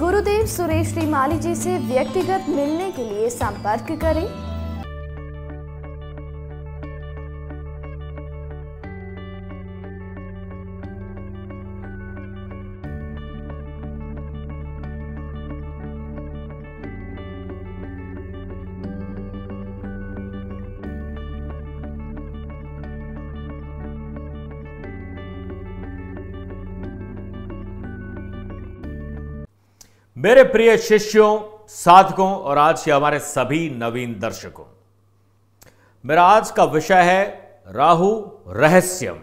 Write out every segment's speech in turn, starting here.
गुरुदेव सुरेश श्री माली जी से व्यक्तिगत मिलने के लिए संपर्क करें मेरे प्रिय शिष्यों साधकों और आज के हमारे सभी नवीन दर्शकों मेरा आज का विषय है राहु रहस्यम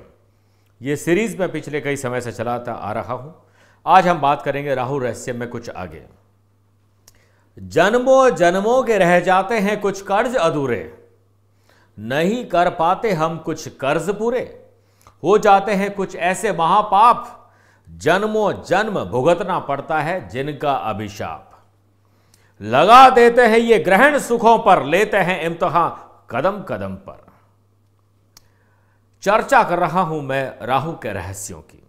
ये सीरीज में पिछले कई समय से चलाता आ रहा हूं आज हम बात करेंगे राहु रहस्यम में कुछ आगे जन्मों जन्मों के रह जाते हैं कुछ कर्ज अधूरे नहीं कर पाते हम कुछ कर्ज पूरे हो जाते हैं कुछ ऐसे महापाप जन्मों जन्म भुगतना पड़ता है जिनका अभिशाप लगा देते हैं ये ग्रहण सुखों पर लेते हैं इम्तहा कदम कदम पर चर्चा कर रहा हूं मैं राहु के रहस्यों की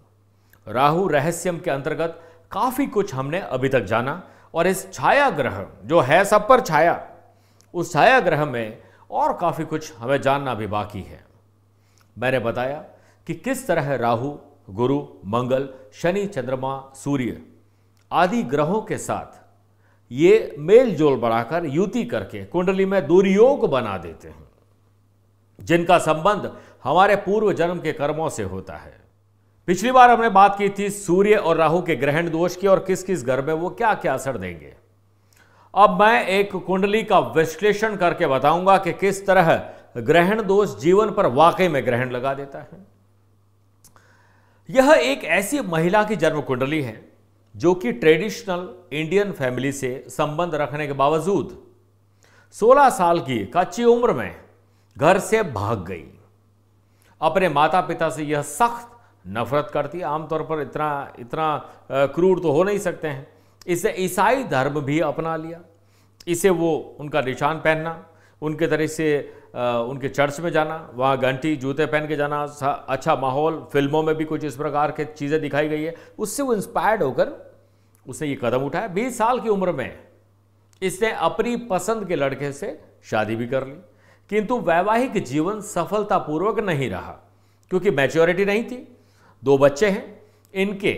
राहु रहस्यम के अंतर्गत काफी कुछ हमने अभी तक जाना और इस छाया ग्रह जो है सब पर छाया उस छाया ग्रह में और काफी कुछ हमें जानना भी बाकी है मैंने बताया कि किस तरह राहु गुरु मंगल शनि चंद्रमा सूर्य आदि ग्रहों के साथ ये मेल जोल बढ़ाकर युति करके कुंडली में दुर्योग बना देते हैं जिनका संबंध हमारे पूर्व जन्म के कर्मों से होता है पिछली बार हमने बात की थी सूर्य और राहु के ग्रहण दोष की और किस किस घर में वो क्या क्या असर देंगे अब मैं एक कुंडली का विश्लेषण करके बताऊंगा कि किस तरह ग्रहण दोष जीवन पर वाकई में ग्रहण लगा देता है यह एक ऐसी महिला की जन्म कुंडली है जो कि ट्रेडिशनल इंडियन फैमिली से संबंध रखने के बावजूद 16 साल की कच्ची उम्र में घर से भाग गई अपने माता पिता से यह सख्त नफरत करती आमतौर पर इतना इतना क्रूर तो हो नहीं सकते हैं इसे ईसाई धर्म भी अपना लिया इसे वो उनका निशान पहनना उनके तरीके से उनके चर्च में जाना वहाँ घंटी जूते पहन के जाना अच्छा माहौल फिल्मों में भी कुछ इस प्रकार के चीज़ें दिखाई गई है उससे वो इंस्पायर्ड होकर उसने ये कदम उठाया बीस साल की उम्र में इसने अपनी पसंद के लड़के से शादी भी कर ली किंतु वैवाहिक जीवन सफलतापूर्वक नहीं रहा क्योंकि मैच्योरिटी नहीं थी दो बच्चे हैं इनके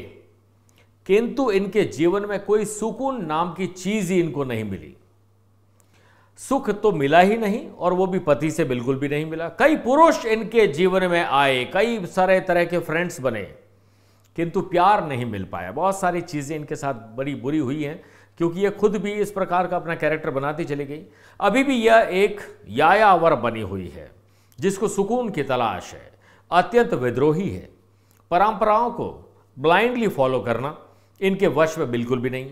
किंतु इनके जीवन में कोई सुकून नाम की चीज़ ही इनको नहीं मिली सुख तो मिला ही नहीं और वो भी पति से बिल्कुल भी नहीं मिला कई पुरुष इनके जीवन में आए कई सारे तरह के फ्रेंड्स बने किंतु प्यार नहीं मिल पाया बहुत सारी चीज़ें इनके साथ बड़ी बुरी हुई हैं क्योंकि ये खुद भी इस प्रकार का अपना कैरेक्टर बनाती चली गई अभी भी यह एक यायावर बनी हुई है जिसको सुकून की तलाश है अत्यंत विद्रोही है परंपराओं को ब्लाइंडली फॉलो करना इनके वश में बिल्कुल भी नहीं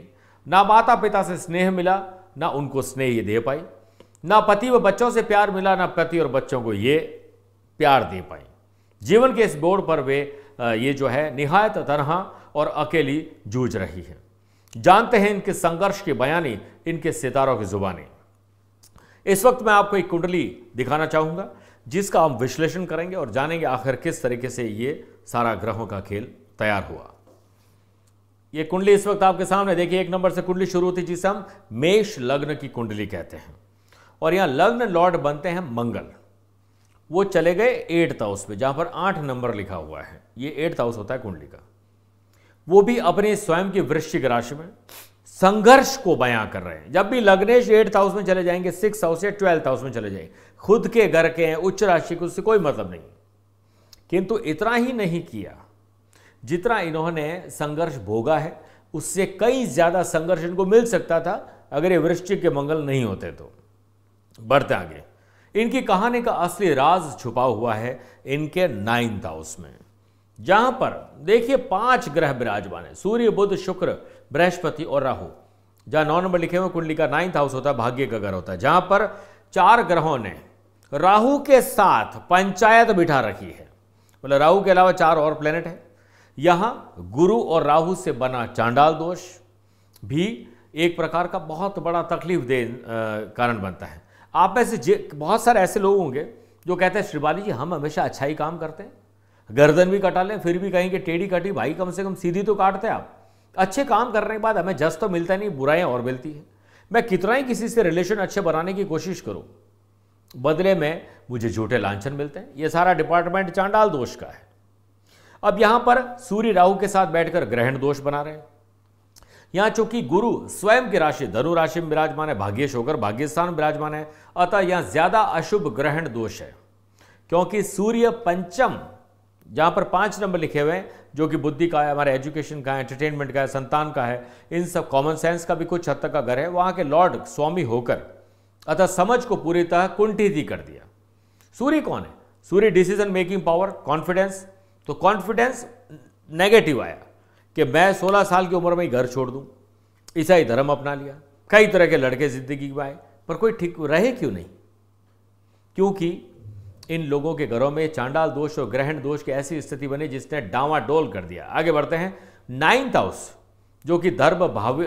ना माता पिता से स्नेह मिला ना उनको स्नेह ये दे पाई ना पति व बच्चों से प्यार मिला ना पति और बच्चों को ये प्यार दे पाई जीवन के इस बोर्ड पर वे ये जो है निहायत तनहा और अकेली जूझ रही है जानते हैं इनके संघर्ष की बयानी इनके सितारों की जुबानी इस वक्त मैं आपको एक कुंडली दिखाना चाहूंगा जिसका हम विश्लेषण करेंगे और जानेंगे आखिर किस तरीके से ये सारा ग्रहों का खेल तैयार हुआ ये कुंडली इस वक्त आपके सामने देखिए एक नंबर से कुंडली शुरू होती जिसे हम मेष लग्न की कुंडली कहते हैं और यहां लग्न लॉर्ड बनते हैं मंगल वो चले गए एट्थ हाउस पे जहां पर आठ नंबर लिखा हुआ है ये एट्थ हाउस होता है कुंडली का वो भी अपने स्वयं की वृश्चिक राशि में संघर्ष को बयां कर रहे हैं जब भी लग्नेश एट्थ हाउस में चले जाएंगे सिक्स हाउस या ट्वेल्थ हाउस में चले जाएंगे खुद के घर के हैं उच्च राशि को उससे कोई मतलब नहीं किंतु इतना ही नहीं किया जितना इन्होंने संघर्ष भोगा है उससे कई ज़्यादा संघर्ष इनको मिल सकता था अगर ये वृश्चिक के मंगल नहीं होते तो बढ़ते आगे इनकी कहानी का असली राज छुपा हुआ है इनके नाइन्थ हाउस में जहां पर देखिए पांच ग्रह विराजमान है सूर्य बुध शुक्र बृहस्पति और राहु जहां नौ नंबर लिखे हुए कुंडली का नाइन्थ हाउस होता है भाग्य का घर होता है जहां पर चार ग्रहों ने राहु के साथ पंचायत बिठा रखी है बोले राहु के अलावा चार और प्लेनेट है यहां गुरु और राहु से बना चांडाल दोष भी एक प्रकार का बहुत बड़ा तकलीफ दे कारण बनता है आप में से बहुत सारे ऐसे लोग होंगे जो कहते हैं श्रीबाली जी हम हमेशा अच्छा ही काम करते हैं गर्दन भी कटा लें फिर भी कहेंगे टेढ़ी कटी भाई कम से कम सीधी तो काटते आप अच्छे काम करने के बाद हमें जस तो मिलता नहीं बुराई और मिलती है मैं कितना ही किसी से रिलेशन अच्छे बनाने की कोशिश करूँ बदले में मुझे झूठे लांछन मिलते हैं ये सारा डिपार्टमेंट चांडाल दोष का है अब यहां पर सूर्य राहु के साथ बैठकर ग्रहण दोष बना रहे हैं चूंकि गुरु स्वयं की राशि धनु राशि में विराजमान है भाग्यश होकर भाग्यस्थान में विराजमान है अतः यहां ज्यादा अशुभ ग्रहण दोष है क्योंकि सूर्य पंचम जहां पर पांच नंबर लिखे हुए हैं जो कि बुद्धि का है हमारे एजुकेशन का है एंटरटेनमेंट का है संतान का है इन सब कॉमन सेंस का भी कुछ हद तक का घर है वहां के लॉर्ड स्वामी होकर अतः समझ को पूरी तरह कुंठित ही कर दिया सूर्य कौन है सूर्य डिसीजन मेकिंग पावर कॉन्फिडेंस तो कॉन्फिडेंस नेगेटिव आया कि मैं 16 साल की उम्र में ही घर छोड़ दूं ईसाई धर्म अपना लिया कई तरह के लड़के ज़िंदगी में आए पर कोई ठीक रहे क्यों नहीं क्योंकि इन लोगों के घरों में चांडाल दोष और ग्रहण दोष की ऐसी स्थिति बनी जिसने डावाडोल कर दिया आगे बढ़ते हैं नाइन्थ हाउस जो कि धर्म भाव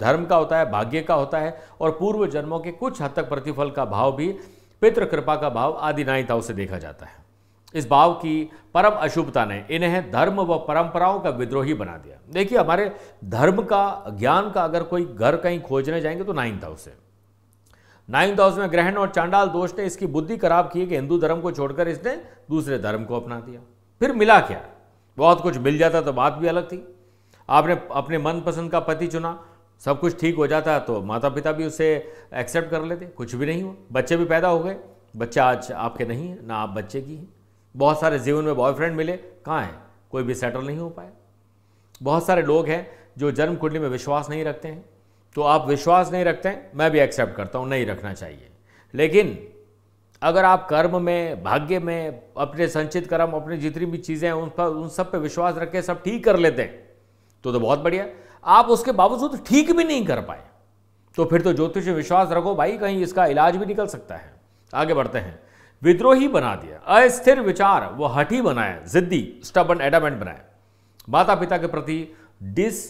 धर्म का होता है भाग्य का होता है और पूर्व जन्मों के कुछ हद तक प्रतिफल का भाव भी पितृकृपा का भाव आदि नाइन्थ हाउस से देखा जाता है इस भाव की परम अशुभता ने इन्हें धर्म व परंपराओं का विद्रोही बना दिया देखिए हमारे धर्म का ज्ञान का अगर कोई घर कहीं खोजने जाएंगे तो नाइन्थ हाउस है नाइन्थ हाउस में ग्रहण और चांडाल दोष ने इसकी बुद्धि खराब की कि हिंदू धर्म को छोड़कर इसने दूसरे धर्म को अपना दिया फिर मिला क्या बहुत कुछ मिल जाता तो बात भी अलग थी आपने अपने मनपसंद का पति चुना सब कुछ ठीक हो जाता तो माता पिता भी उसे एक्सेप्ट कर लेते कुछ भी नहीं हुआ बच्चे भी पैदा हो गए बच्चा आज आपके नहीं है ना आप बच्चे की हैं बहुत सारे जीवन में बॉयफ्रेंड मिले कहाँ हैं कोई भी सेटल नहीं हो पाया बहुत सारे लोग हैं जो जन्म कुंडली में विश्वास नहीं रखते हैं तो आप विश्वास नहीं रखते हैं मैं भी एक्सेप्ट करता हूँ नहीं रखना चाहिए लेकिन अगर आप कर्म में भाग्य में अपने संचित कर्म अपनी जितनी भी चीज़ें हैं उन पर उन सब पे विश्वास रख के सब ठीक कर लेते हैं तो तो बहुत बढ़िया आप उसके बावजूद ठीक भी नहीं कर पाए तो फिर तो ज्योतिष विश्वास रखो भाई कहीं इसका इलाज भी निकल सकता है आगे बढ़ते हैं विद्रोही बना दिया अस्थिर विचार वो हठी बनाए जिद्दी स्टबन एडामेंट बनाए माता पिता के प्रति डिस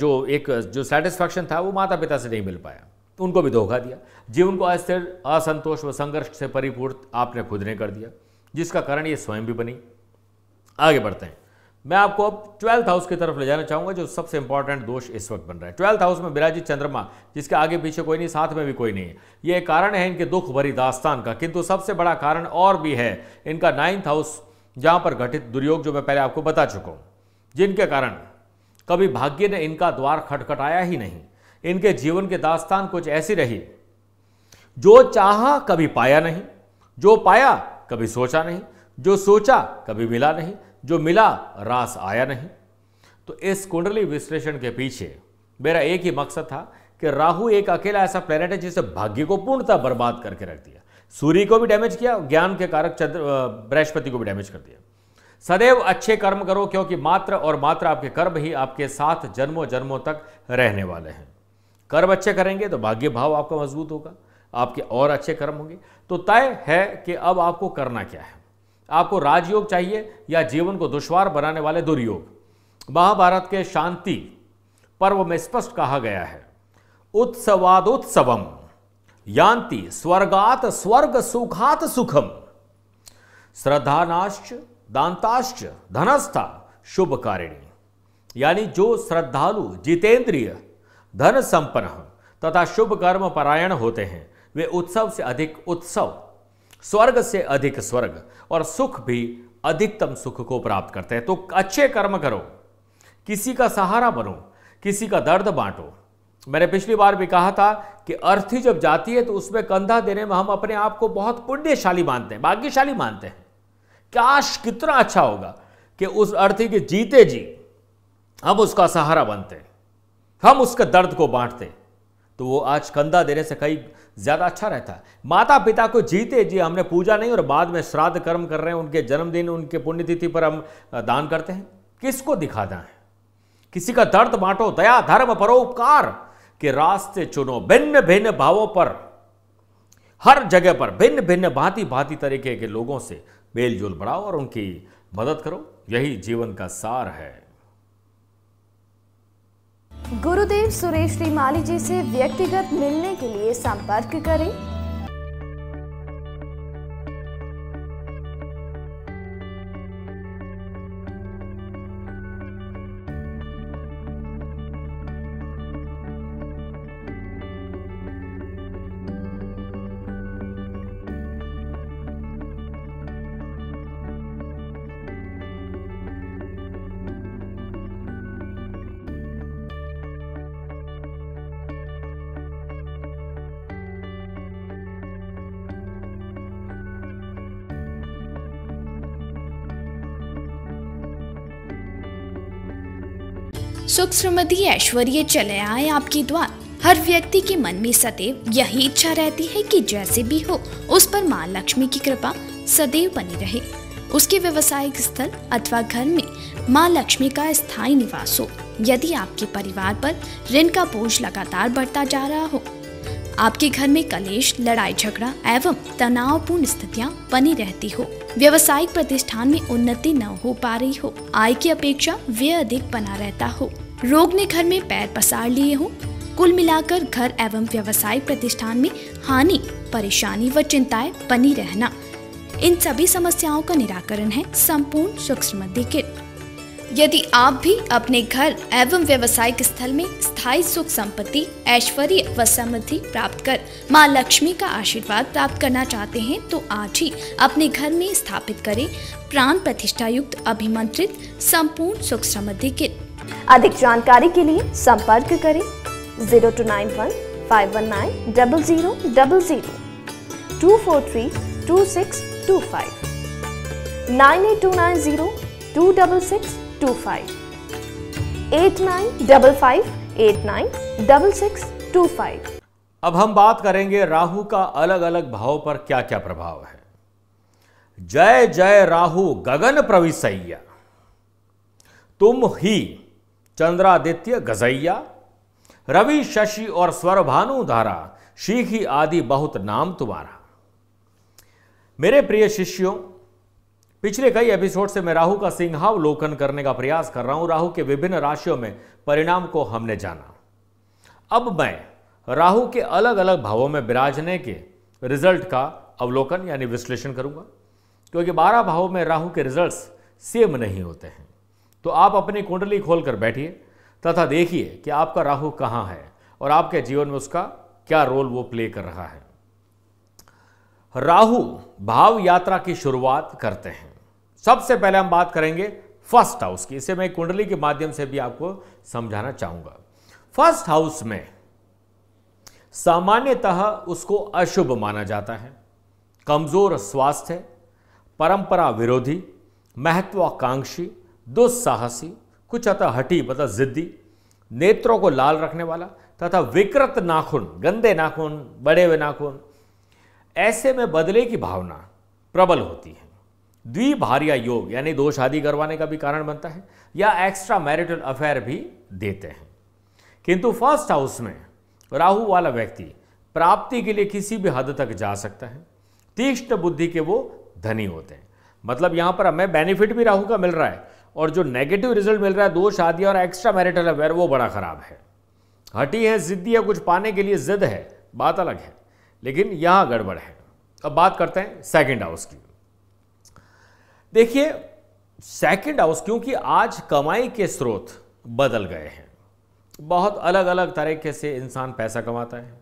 जो एक जो सेटिस्फैक्शन था वो माता पिता से नहीं मिल पाया तो उनको भी धोखा दिया जीवन को अस्थिर असंतोष व संघर्ष से परिपूर्ण आपने खुद ने कर दिया जिसका कारण ये स्वयं भी बनी आगे बढ़ते हैं मैं आपको अब ट्वेल्थ हाउस की तरफ ले जाना चाहूंगा जो सबसे इंपॉर्टेंट दोष इस वक्त बन रहा है ट्वेल्थ हाउस में विराजित चंद्रमा जिसके आगे पीछे कोई नहीं साथ में भी कोई नहीं है ये कारण है इनके दुख भरी दास्तान का किंतु सबसे बड़ा कारण और भी है इनका नाइन्थ हाउस जहां पर घटित दुर्योग जो मैं पहले आपको बता चुका हूं जिनके कारण कभी भाग्य ने इनका द्वार खटखटाया ही नहीं इनके जीवन के दास्तान कुछ ऐसी रही जो चाहा कभी पाया नहीं जो पाया कभी सोचा नहीं जो सोचा कभी मिला नहीं जो मिला रास आया नहीं तो इस कुंडली विश्लेषण के पीछे मेरा एक ही मकसद था कि राहु एक अकेला ऐसा प्लेनेट है जिसे भाग्य को पूर्णतः बर्बाद करके रख दिया सूर्य को भी डैमेज किया ज्ञान के कारक चंद्र बृहस्पति को भी डैमेज कर दिया सदैव अच्छे कर्म करो क्योंकि मात्र और मात्र आपके कर्म ही आपके साथ जन्मों जन्मों तक रहने वाले हैं कर्म अच्छे करेंगे तो भाग्य भाव आपका मजबूत होगा आपके और अच्छे कर्म होंगे तो तय है कि अब आपको करना क्या है आपको राजयोग चाहिए या जीवन को दुश्वार बनाने वाले दुर्योग महाभारत के शांति पर्व में स्पष्ट कहा गया है उत्सवादोत्सवम यान्ति स्वर्गात स्वर्ग सुखात सुखम श्रद्धानाश्च दांताश्च धनस्था शुभ कारिणी यानी जो श्रद्धालु जितेंद्रिय धन संपन्न तथा शुभ कर्म परायण होते हैं वे उत्सव से अधिक उत्सव स्वर्ग से अधिक स्वर्ग और सुख भी अधिकतम सुख को प्राप्त करते हैं तो अच्छे कर्म करो किसी का सहारा बनो किसी का दर्द बांटो मैंने पिछली बार भी कहा था कि अर्थी जब जाती है तो उसमें कंधा देने में हम अपने आप को बहुत पुण्यशाली मानते हैं भाग्यशाली मानते हैं काश कितना अच्छा होगा कि उस अर्थी के जीते जी हम उसका सहारा बनते हम उसके दर्द को बांटते तो वो आज कंधा देने से कई ज़्यादा अच्छा रहता है माता पिता को जीते जी हमने पूजा नहीं और बाद में श्राद्ध कर्म कर रहे हैं उनके जन्मदिन उनके पुण्यतिथि पर हम दान करते हैं किसको दिखाना है किसी का दर्द बांटो दया धर्म परोपकार के रास्ते चुनो भिन्न भिन्न भावों पर हर जगह पर भिन्न भिन्न भांति भांति तरीके के लोगों से मेलजोल बढ़ाओ और उनकी मदद करो यही जीवन का सार है गुरुदेव सुरेश श्रीमाली जी से व्यक्तिगत मिलने के लिए संपर्क करें सुख समृद्धि ऐश्वर्य चले आए आपके द्वार हर व्यक्ति के मन में सदैव यही इच्छा रहती है कि जैसे भी हो उस पर माँ लक्ष्मी की कृपा सदैव बनी रहे उसके व्यवसायिक स्थल अथवा घर में माँ लक्ष्मी का स्थायी निवास हो यदि आपके परिवार पर ऋण का बोझ लगातार बढ़ता जा रहा हो आपके घर में कलेश लड़ाई झगड़ा एवं तनावपूर्ण स्थितियाँ बनी रहती हो व्यवसायिक प्रतिष्ठान में उन्नति न हो पा रही हो आय की अपेक्षा व्यय अधिक बना रहता हो रोग ने घर में पैर पसार लिए हो कुल मिलाकर घर एवं व्यवसाय प्रतिष्ठान में हानि परेशानी व चिंताएं बनी रहना इन सभी समस्याओं का निराकरण है संपूर्ण सूक्ष्म किट यदि आप भी अपने घर एवं व्यवसायिक स्थल में स्थायी सुख संपत्ति ऐश्वर्य व समृद्धि प्राप्त कर माँ लक्ष्मी का आशीर्वाद प्राप्त करना चाहते हैं तो आज ही अपने घर में स्थापित करें प्राण प्रतिष्ठा युक्त अभिमंत्रित संपूर्ण सुख समृद्धि किट अधिक जानकारी के लिए संपर्क करें zero two nine one five one nine double zero double zero two four three two six two five nine eight two nine zero two double six two five eight nine double five eight nine double six two five अब हम बात करेंगे राहु का अलग अलग भाव पर क्या क्या प्रभाव है जय जय राहु गगन प्रविशैया तुम ही चंद्रादित्य गजैया रवि शशि और स्वर भानु धारा शीखी आदि बहुत नाम तुम्हारा मेरे प्रिय शिष्यों पिछले कई एपिसोड से मैं राहु का सिंहावलोकन करने का प्रयास कर रहा हूं राहु के विभिन्न राशियों में परिणाम को हमने जाना अब मैं राहु के अलग अलग भावों में विराजने के रिजल्ट का अवलोकन यानी विश्लेषण करूंगा क्योंकि बारह भावों में राहु के रिजल्ट्स सेम नहीं होते हैं तो आप अपनी कुंडली खोलकर बैठिए तथा देखिए कि आपका राहु कहाँ है और आपके जीवन में उसका क्या रोल वो प्ले कर रहा है राहु भाव यात्रा की शुरुआत करते हैं सबसे पहले हम बात करेंगे फर्स्ट हाउस की इसे मैं कुंडली के माध्यम से भी आपको समझाना चाहूंगा फर्स्ट हाउस में सामान्यतः उसको अशुभ माना जाता है कमजोर स्वास्थ्य परंपरा विरोधी महत्वाकांक्षी दुस्साहसी कुछ अतः हटी मतलब जिद्दी नेत्रों को लाल रखने वाला तथा विकृत नाखून गंदे नाखून बड़े हुए नाखून ऐसे में बदले की भावना प्रबल होती है द्विभार्या योग यानी दो शादी करवाने का भी कारण बनता है या एक्स्ट्रा मैरिटल अफेयर भी देते हैं किंतु फर्स्ट हाउस में राहु वाला व्यक्ति प्राप्ति के लिए किसी भी हद तक जा सकता है तीक्ष्ण बुद्धि के वो धनी होते हैं मतलब यहां पर हमें बेनिफिट भी राहु का मिल रहा है और जो नेगेटिव रिजल्ट मिल रहा है दो शादियां और एक्स्ट्रा मैरिटल अफेयर वो बड़ा खराब है हटी है जिद्दी है कुछ पाने के लिए जिद है बात अलग है लेकिन यहाँ गड़बड़ है अब बात करते हैं सेकेंड हाउस की देखिए सेकंड हाउस क्योंकि आज कमाई के स्रोत बदल गए हैं बहुत अलग अलग तरीके से इंसान पैसा कमाता है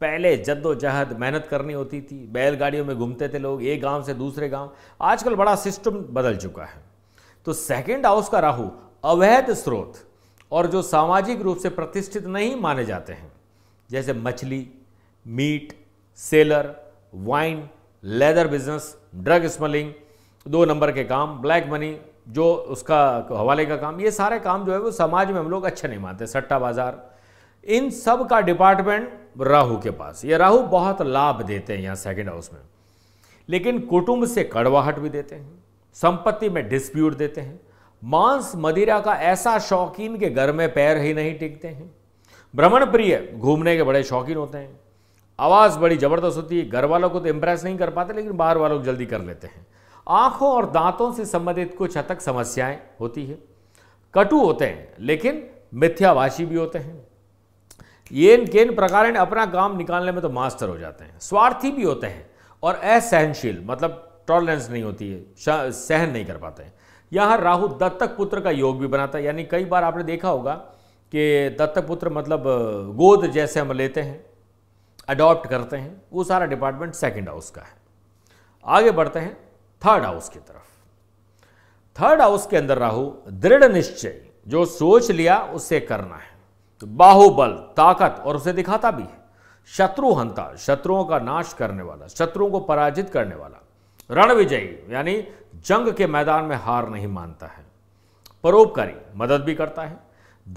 पहले जद्दोजहद मेहनत करनी होती थी बैलगाड़ियों में घूमते थे लोग एक गांव से दूसरे गांव आजकल बड़ा सिस्टम बदल चुका है तो सेकंड हाउस का राहु अवैध स्रोत और जो सामाजिक रूप से प्रतिष्ठित नहीं माने जाते हैं जैसे मछली meat seller wine leather business drug smuggling दो नंबर के काम ब्लैक मनी जो उसका हवाले का काम ये सारे काम जो है वो समाज में हम लोग अच्छे नहीं मानते सट्टा बाजार इन सब का डिपार्टमेंट राहु के पास ये राहु बहुत लाभ देते हैं यहाँ सेकेंड हाउस में लेकिन कुटुंब से कड़वाहट भी देते हैं संपत्ति में डिस्प्यूट देते हैं मांस मदिरा का ऐसा शौकीन के घर में पैर ही नहीं टिकते हैं भ्रमण प्रिय घूमने के बड़े शौकीन होते हैं आवाज़ बड़ी ज़बरदस्त होती है घर वालों को तो इम्प्रेस नहीं कर पाते लेकिन बाहर वालों को जल्दी कर लेते हैं आंखों और दांतों से संबंधित कुछ हद तक समस्याएं होती है कटु होते हैं लेकिन मिथ्याभाषी भी होते हैं येन केन प्रकार अपना काम निकालने में तो मास्टर हो जाते हैं स्वार्थी भी होते हैं और असहनशील मतलब टॉलरेंस नहीं होती है सहन नहीं कर पाते हैं यहाँ राहु दत्तक पुत्र का योग भी बनाता है यानी कई बार आपने देखा होगा कि दत्तक पुत्र मतलब गोद जैसे हम लेते हैं अडॉप्ट करते हैं वो सारा डिपार्टमेंट सेकेंड हाउस का है आगे बढ़ते हैं थर्ड हाउस की तरफ थर्ड हाउस के अंदर राहु दृढ़ निश्चय जो सोच लिया उसे करना है तो बाहुबल ताकत और उसे दिखाता भी है शत्रु हंता शत्रुओं का नाश करने वाला शत्रुओं को पराजित करने वाला रण विजयी यानी जंग के मैदान में हार नहीं मानता है परोपकारी मदद भी करता है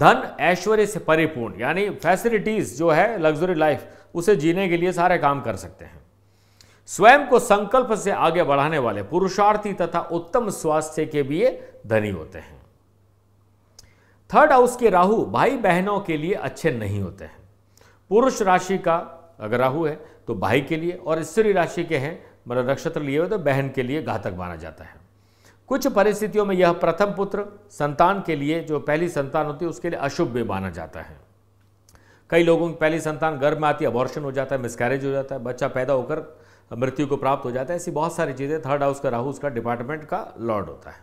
धन ऐश्वर्य से परिपूर्ण यानी फैसिलिटीज जो है लग्जरी लाइफ उसे जीने के लिए सारे काम कर सकते हैं स्वयं को संकल्प से आगे बढ़ाने वाले पुरुषार्थी तथा उत्तम स्वास्थ्य के लिए धनी होते हैं थर्ड हाउस के राहु भाई बहनों के लिए अच्छे नहीं होते हैं पुरुष राशि का अगर राहु है तो भाई के लिए और स्त्री राशि के हैं मतलब नक्षत्र लिए हुए तो बहन के लिए घातक माना जाता है कुछ परिस्थितियों में यह प्रथम पुत्र संतान के लिए जो पहली संतान होती है उसके लिए अशुभ भी माना जाता है कई लोगों की पहली संतान गर्भ में आती है अबॉर्शन हो जाता है मिसकैरेज हो जाता है बच्चा पैदा होकर मृत्यु को प्राप्त हो जाता है ऐसी बहुत सारी चीज़ें थर्ड हाउस का राहु उसका डिपार्टमेंट का लॉर्ड होता है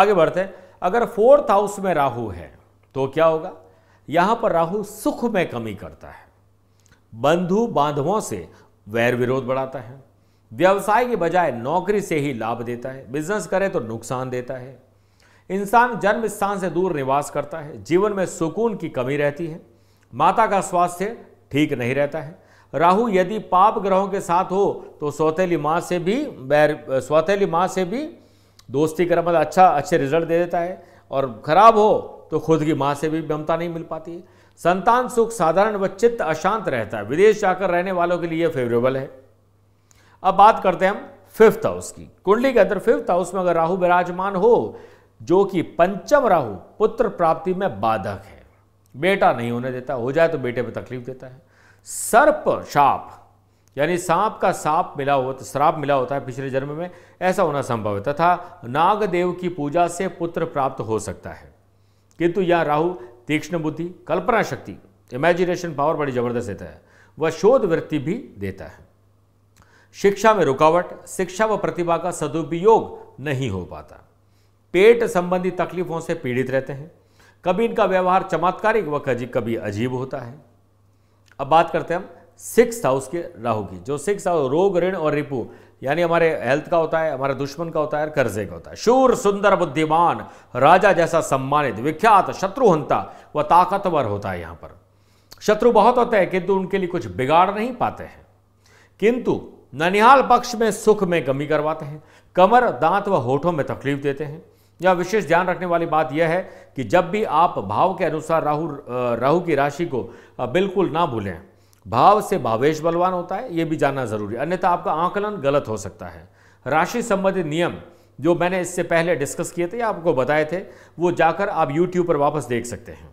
आगे बढ़ते हैं अगर फोर्थ हाउस में राहु है तो क्या होगा यहाँ पर राहु सुख में कमी करता है बंधु बांधवों से वैर विरोध बढ़ाता है व्यवसाय के बजाय नौकरी से ही लाभ देता है बिजनेस करे तो नुकसान देता है इंसान जन्म स्थान से दूर निवास करता है जीवन में सुकून की कमी रहती है माता का स्वास्थ्य ठीक नहीं रहता है राहु यदि पाप ग्रहों के साथ हो तो सौतेली माँ से भी बैर सौतेली माँ से भी दोस्ती कर मतलब अच्छा अच्छे रिजल्ट दे देता है और खराब हो तो खुद की माँ से भी ममता नहीं मिल पाती संतान सुख साधारण व चित्त अशांत रहता है विदेश जाकर रहने वालों के लिए फेवरेबल है अब बात करते हैं हम फिफ्थ हाउस की कुंडली के अंदर फिफ्थ हाउस में अगर राहु विराजमान हो जो कि पंचम राहु पुत्र प्राप्ति में बाधक है बेटा नहीं होने देता हो जाए तो बेटे पर तकलीफ देता है सर्प शाप यानी सांप का साप मिला हो तो श्राप मिला होता है पिछले जन्म में ऐसा होना संभव है तथा नागदेव की पूजा से पुत्र प्राप्त हो सकता है किंतु यह राहु तीक्ष्ण बुद्धि कल्पना शक्ति इमेजिनेशन पावर बड़ी जबरदस्त देता है वह शोध वृत्ति भी देता है शिक्षा में रुकावट शिक्षा व प्रतिभा का सदुपयोग नहीं हो पाता पेट संबंधी तकलीफों से पीड़ित रहते हैं कभी इनका व्यवहार चमत्कारिक व कभी अजीब होता है अब बात करते हैं हम सिक्स हाउस के राहु की जो सिक्स हाउस रोग ऋण और रिपु यानी हमारे हेल्थ का होता है हमारे दुश्मन का होता है कर्जे का होता है शूर सुंदर बुद्धिमान राजा जैसा सम्मानित विख्यात शत्रुहंता वह ताकतवर होता है यहां पर शत्रु बहुत होते हैं किंतु उनके लिए कुछ बिगाड़ नहीं पाते हैं किंतु ननिहाल पक्ष में सुख में कमी करवाते हैं कमर दांत व होठों में तकलीफ देते हैं यह विशेष ध्यान रखने वाली बात यह है कि जब भी आप भाव के अनुसार राहु राहु की राशि को बिल्कुल ना भूलें भाव से भावेश बलवान होता है ये भी जानना जरूरी अन्यथा आपका आंकलन गलत हो सकता है राशि संबंधित नियम जो मैंने इससे पहले डिस्कस किए थे या आपको बताए थे वो जाकर आप यूट्यूब पर वापस देख सकते हैं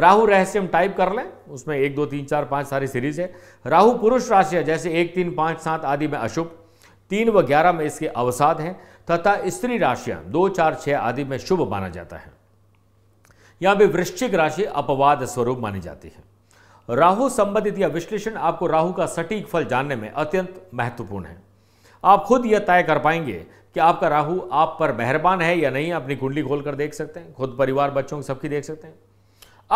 राहु रहस्यम टाइप कर लें उसमें एक दो तीन चार पाँच सारी सीरीज है राहु पुरुष राशि है जैसे एक तीन पाँच सात आदि में अशुभ तीन व ग्यारह में इसके अवसाद हैं तथा स्त्री राशियां दो चार छह आदि में शुभ माना जाता है यहां भी वृश्चिक राशि अपवाद स्वरूप मानी जाती है राहु संबंधित यह विश्लेषण आपको राहु का सटीक फल जानने में अत्यंत महत्वपूर्ण है आप खुद यह तय कर पाएंगे कि आपका राहु आप पर मेहरबान है या नहीं अपनी कुंडली खोलकर देख सकते हैं खुद परिवार बच्चों की सबकी देख सकते हैं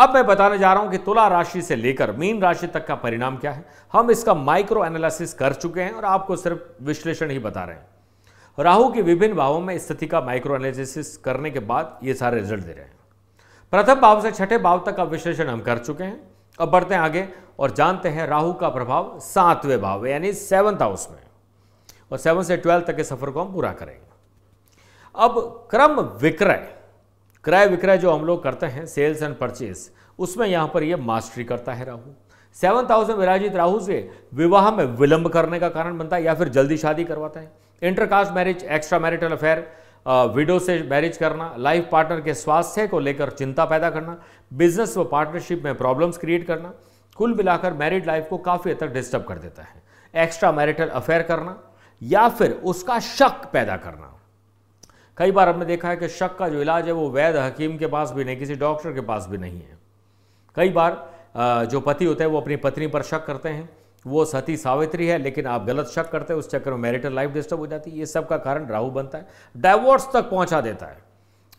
अब मैं बताने जा रहा हूं कि तुला राशि से लेकर मीन राशि तक का परिणाम क्या है हम इसका माइक्रो एनालिसिस कर चुके हैं और आपको सिर्फ विश्लेषण ही बता रहे हैं राहु के विभिन्न भावों में स्थिति का माइक्रो एनालिसिस करने के बाद ये सारे रिजल्ट दे रहे हैं प्रथम भाव से छठे भाव तक का विश्लेषण हम कर चुके हैं अब बढ़ते हैं आगे और जानते हैं राहु का प्रभाव सातवें भाव यानी सेवंथ हाउस में और सेवन से ट्वेल्थ तक के सफर को हम पूरा करेंगे अब क्रम विक्रय क्रय विक्रय जो हम लोग करते हैं सेल्स एंड परचेस उसमें यहां पर यह मास्टरी करता है राहु सेवंथ हाउस में विराजित राहु से विवाह में विलंब करने का कारण बनता है या फिर जल्दी शादी करवाता है intercaste marriage extra marital affair widow से मैरिज करना लाइफ पार्टनर के स्वास्थ्य को लेकर चिंता पैदा करना बिजनेस व पार्टनरशिप में प्रॉब्लम्स क्रिएट करना कुल मिलाकर मैरिड लाइफ को काफ़ी हद तक डिस्टर्ब कर देता है एक्स्ट्रा मैरिटल अफेयर करना या फिर उसका शक पैदा करना कई बार हमने देखा है कि शक का जो इलाज है वो वैध हकीम के पास भी नहीं किसी डॉक्टर के पास भी नहीं है कई बार जो पति होते हैं वो अपनी पत्नी पर शक करते हैं वो सती सावित्री है लेकिन आप गलत शक करते हैं उस चक्कर में मैरिटल लाइफ डिस्टर्ब हो जाती है ये सब का कारण राहु बनता है डाइवोर्स तक पहुंचा देता है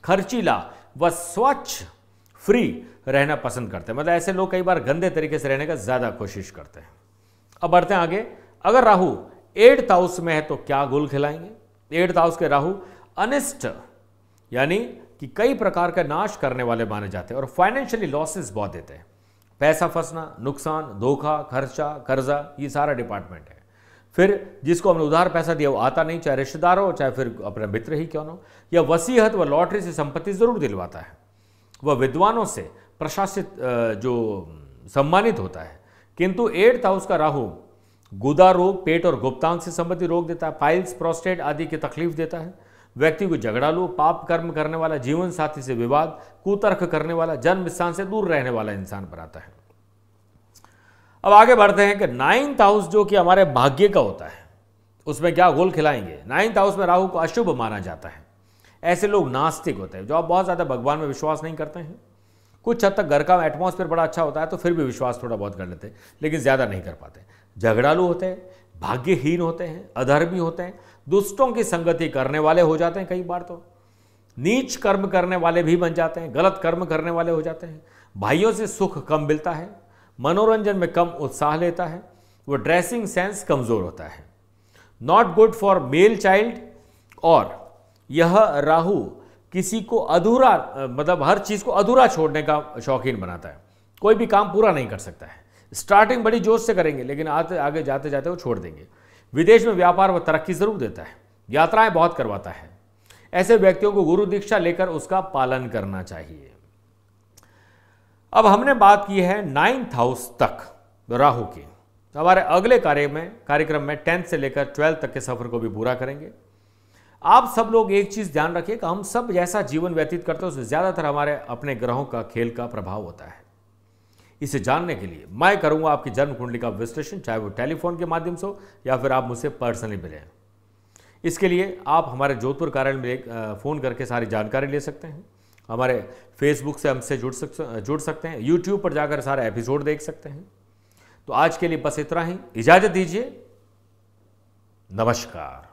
खर्चीला व स्वच्छ फ्री रहना पसंद करते हैं मतलब ऐसे लोग कई बार गंदे तरीके से रहने का ज़्यादा कोशिश करते हैं अब बढ़ते हैं आगे अगर राहु एट हाउस में है तो क्या गुल खिलाएंगे एट्थ हाउस के राहु अनिष्ट यानी कि कई प्रकार का नाश करने वाले माने जाते हैं और फाइनेंशियली लॉसेस बहुत देते हैं पैसा फंसना नुकसान धोखा खर्चा कर्जा ये सारा डिपार्टमेंट है फिर जिसको हमने उधार पैसा दिया वो आता नहीं चाहे रिश्तेदार हो चाहे फिर अपना मित्र ही क्यों हो या वसीहत व लॉटरी से संपत्ति जरूर दिलवाता है वह विद्वानों से प्रशासित जो सम्मानित होता है किंतु एट्थ हाउस का राहु गुदा रोग पेट और गुप्तांग से संबंधित रोग देता है पाइल्स प्रोस्टेट आदि की तकलीफ देता है व्यक्ति को झगड़ालू पाप कर्म करने वाला जीवन साथी से विवाद कुतर्क करने वाला जन्म स्थान से दूर रहने वाला इंसान बनाता है अब आगे बढ़ते हैं कि नाइन्थ हाउस जो कि हमारे भाग्य का होता है उसमें क्या गोल खिलाएंगे नाइन्थ हाउस में राहु को अशुभ माना जाता है ऐसे लोग नास्तिक होते हैं जो आप बहुत ज़्यादा भगवान में विश्वास नहीं करते हैं कुछ हद तक घर का एटमोस्फेयर बड़ा अच्छा होता है तो फिर भी विश्वास थोड़ा बहुत कर लेते हैं लेकिन ज़्यादा नहीं कर पाते झगड़ालू होते हैं भाग्यहीन होते हैं अधर्मी होते हैं दुष्टों की संगति करने वाले हो जाते हैं कई बार तो नीच कर्म करने वाले भी बन जाते हैं गलत कर्म करने वाले हो जाते हैं भाइयों से सुख कम मिलता है मनोरंजन में कम उत्साह लेता है वो ड्रेसिंग सेंस कमज़ोर होता है not good for male child और यह राहु किसी को अधूरा मतलब हर चीज़ को अधूरा छोड़ने का शौकीन बनाता है कोई भी काम पूरा नहीं कर सकता है स्टार्टिंग बड़ी जोश से करेंगे लेकिन आते आगे जाते जाते वो छोड़ देंगे विदेश में व्यापार व तरक्की जरूर देता है यात्राएं बहुत करवाता है ऐसे व्यक्तियों को गुरु दीक्षा लेकर उसका पालन करना चाहिए अब हमने बात की है नाइन्थ हाउस तक राहु की तो हमारे अगले कार्य में कार्यक्रम में टेंथ से लेकर ट्वेल्थ तक के सफर को भी पूरा करेंगे आप सब लोग एक चीज ध्यान रखिए कि हम सब जैसा जीवन व्यतीत करते हैं उससे ज्यादातर हमारे अपने ग्रहों का खेल का प्रभाव होता है इसे जानने के लिए मैं करूंगा आपकी जन्म कुंडली का विश्लेषण चाहे वो टेलीफोन के माध्यम से हो या फिर आप मुझसे पर्सनली मिलें इसके लिए आप हमारे जोधपुर कार्यालय में फ़ोन करके सारी जानकारी ले सकते हैं हमारे फेसबुक से हमसे जुड़ सकते जुड़ सकते हैं यूट्यूब पर जाकर सारे एपिसोड देख सकते हैं तो आज के लिए बस इतना ही इजाज़त दीजिए नमस्कार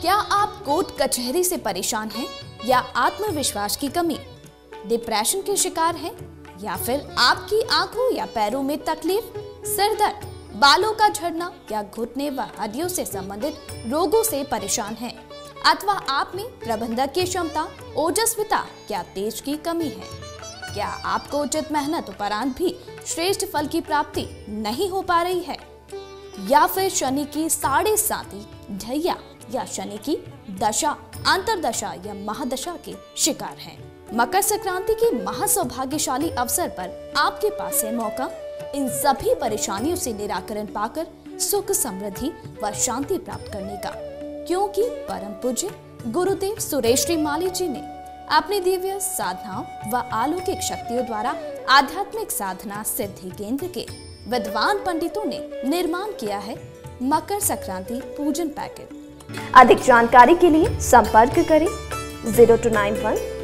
क्या आप कोर्ट कचहरी से परेशान हैं या आत्मविश्वास की कमी डिप्रेशन के शिकार हैं या फिर आपकी आंखों या पैरों में तकलीफ सिर दर्द बालों का झड़ना या घुटने व हड्डियों से संबंधित रोगों से परेशान हैं अथवा आप में प्रबंधक की क्षमता ओजस्विता या तेज की कमी है क्या आपको उचित मेहनत उपरांत भी श्रेष्ठ फल की प्राप्ति नहीं हो पा रही है या फिर शनि की साढ़े साथी ढैया या शनि की दशा अंतरदशा या महादशा के शिकार हैं मकर संक्रांति के महासौभाग्यशाली अवसर पर आपके पास है मौका इन सभी परेशानियों से निराकरण पाकर सुख समृद्धि व शांति प्राप्त करने का क्योंकि परम पूज्य गुरुदेव सुरेश माली जी ने अपने दिव्य साधनाओं व अलौकिक शक्तियों द्वारा आध्यात्मिक साधना सिद्धि केंद्र के विद्वान पंडितों ने निर्माण किया है मकर संक्रांति पूजन पैकेट अधिक जानकारी के लिए संपर्क करें जीरो टू नाइन वन